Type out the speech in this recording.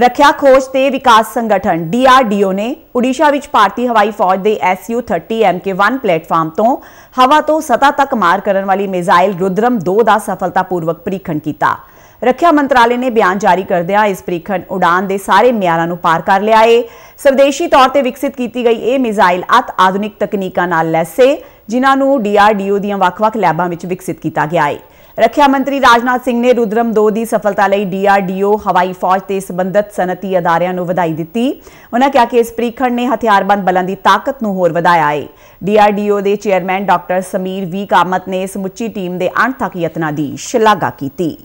ਰੱਖਿਆ ਖੋਜ ਤੇ ਵਿਕਾਸ ਸੰਗਠਨ DRDO ਨੇ ਓਡੀਸ਼ਾ ਵਿੱਚ ਭਾਰਤੀ ਹਵਾਈ ਫੌਜ ਦੇ SU-30 MK1 ਪਲੇਟਫਾਰਮ ਤੋਂ ਹਵਾ ਤੋਂ ਸਤਾ ਤੱਕ ਮਾਰ ਕਰਨ ਵਾਲੀ ਮਿਜ਼ਾਈਲ ਰੁਦਰਮ 2 ਦਾ ਸਫਲਤਾਪੂਰਵਕ ਪ੍ਰੀਖਣ ਕੀਤਾ। ਰੱਖਿਆ ਮੰਤਰਾਲੇ ਨੇ ਬਿਆਨ ਜਾਰੀ ਕਰਦਿਆਂ ਇਸ ਪ੍ਰੀਖਣ ਉਡਾਨ ਦੇ ਸਾਰੇ ਮਿਆਰਾਂ ਨੂੰ ਪਾਰ ਕਰ ਲਿਆ ਏ। ਸਵਦੇਸ਼ੀ ਤੌਰ ਤੇ ਵਿਕਸਿਤ ਕੀਤੀ ਗਈ ਇਹ ਮਿਜ਼ਾਈਲ ਅਤ ਆਧੁਨਿਕ ਤਕਨੀਕਾਂ ਨਾਲ ਲੈਸ ਏ ਜਿਨ੍ਹਾਂ ਨੂੰ DRDO ਦੀਆਂ ਵੱਖ-ਵੱਖ ਲੈਬਾਂ ਵਿੱਚ ਵਿਕਸਿਤ ਕੀਤਾ ਗਿਆ ਏ। ਰੱਖਿਆ ਮੰਤਰੀ ਰਾਜਨਾਥ ਸਿੰਘ ਨੇ ਰੁਦਰਮ 2 ਦੀ ਸਫਲਤਾ ਲਈ ਡੀਆਰਡੀਓ ਹਵਾਈ ਫੌਜ ਤੇ ਸੰਬੰਧਿਤ ਸਨਤੀ ਅਦਾਰਿਆਂ ਨੂੰ ਵਧਾਈ ਦਿੱਤੀ ਉਹਨਾਂ ਕਿਹਾ ਕਿ ਇਸ ਪ੍ਰੀਖਣ ਨੇ ਹਥਿਆਰਬੰਦ ਬਲਾਂ ਦੀ ਤਾਕਤ ਨੂੰ ਹੋਰ ਵਧਾਇਆ ਹੈ ਡੀਆਰਡੀਓ ਦੇ chairman doctor Samir V Kamat ਨੇ ਸਮੁੱਚੀ ਟੀਮ ਦੇ ਅਣਥੱਕ ਯਤਨਾਂ ਦੀ ਸ਼ਲਾਘਾ ਕੀਤੀ